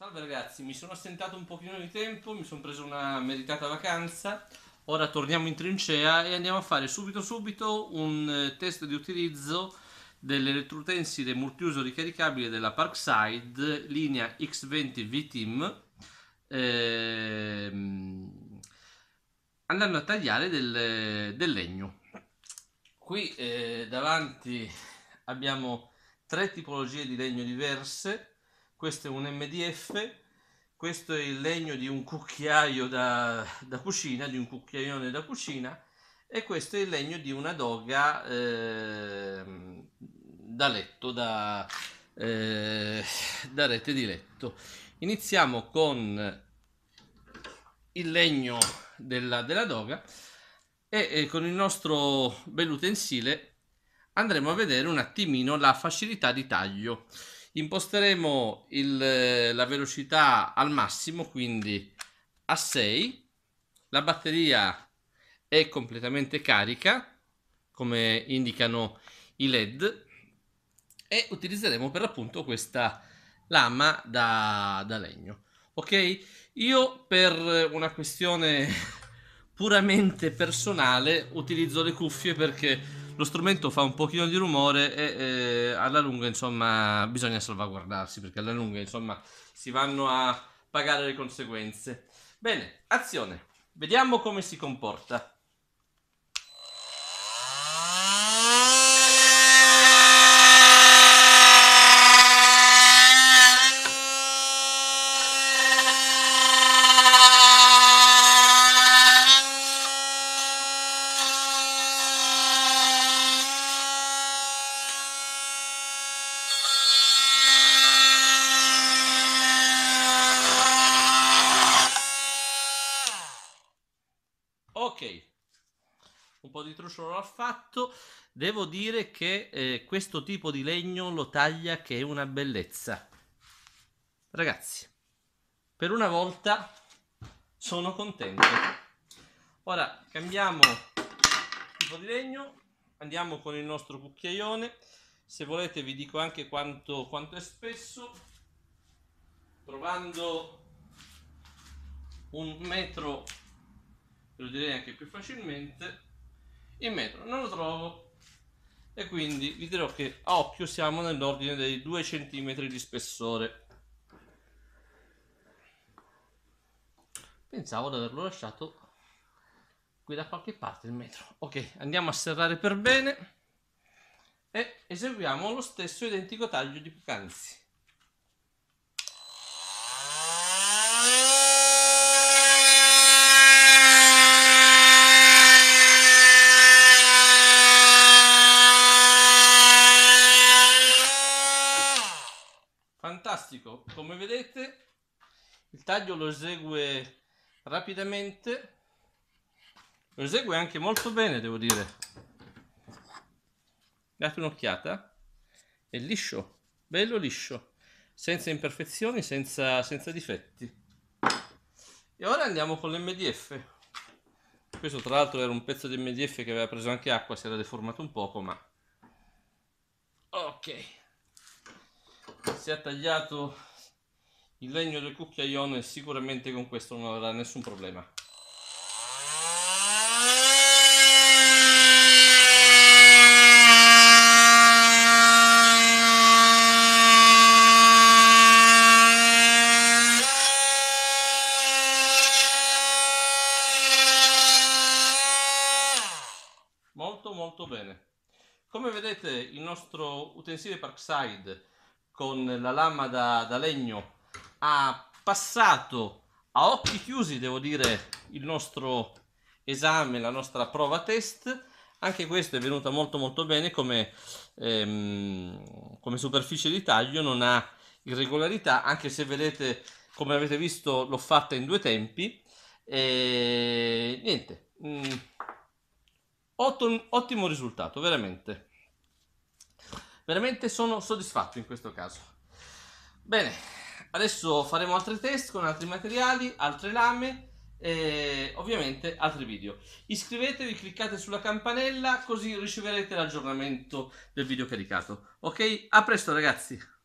Salve ragazzi, mi sono assentato un pochino di tempo, mi sono preso una meritata vacanza, ora torniamo in trincea e andiamo a fare subito subito un eh, test di utilizzo dell'elettrutensile multiuso ricaricabile della Parkside linea X20 V-Team ehm, andando a tagliare del, del legno. Qui eh, davanti abbiamo tre tipologie di legno diverse questo è un MDF, questo è il legno di un cucchiaio da, da cucina, di un cucchiaione da cucina e questo è il legno di una doga eh, da letto, da, eh, da rete di letto. Iniziamo con il legno della, della doga e, e con il nostro bell'utensile andremo a vedere un attimino la facilità di taglio imposteremo il, eh, la velocità al massimo quindi a 6 la batteria è completamente carica come indicano i led e utilizzeremo per l'appunto questa lama da, da legno ok io per una questione puramente personale utilizzo le cuffie perché lo strumento fa un pochino di rumore e eh, alla lunga insomma bisogna salvaguardarsi perché alla lunga insomma si vanno a pagare le conseguenze. Bene, azione, vediamo come si comporta. Ok, un po' di truciolo l'ho fatto. Devo dire che eh, questo tipo di legno lo taglia che è una bellezza. Ragazzi, per una volta sono contento. Ora cambiamo tipo di legno, andiamo con il nostro cucchiaione. Se volete vi dico anche quanto, quanto è spesso. provando un metro ve lo direi anche più facilmente in metro non lo trovo e quindi vi dirò che a occhio siamo nell'ordine dei 2 cm di spessore pensavo di averlo lasciato qui da qualche parte il metro ok andiamo a serrare per bene e eseguiamo lo stesso identico taglio di poc'anzi fantastico, come vedete il taglio lo esegue rapidamente, lo esegue anche molto bene devo dire. Date un'occhiata, è liscio, bello liscio, senza imperfezioni, senza, senza difetti. E ora andiamo con l'MDF. Questo tra l'altro era un pezzo di MDF che aveva preso anche acqua, si era deformato un poco, ma... Ok si è tagliato il legno del cucchiaione sicuramente con questo non avrà nessun problema molto molto bene come vedete il nostro utensile parkside con la lama da, da legno ha passato a occhi chiusi, devo dire, il nostro esame, la nostra prova test. Anche questa è venuta molto molto bene come, ehm, come superficie di taglio, non ha irregolarità, anche se vedete, come avete visto, l'ho fatta in due tempi. E niente, mm, ottimo risultato, veramente veramente sono soddisfatto in questo caso bene adesso faremo altri test con altri materiali altre lame e ovviamente altri video iscrivetevi cliccate sulla campanella così riceverete l'aggiornamento del video caricato ok a presto ragazzi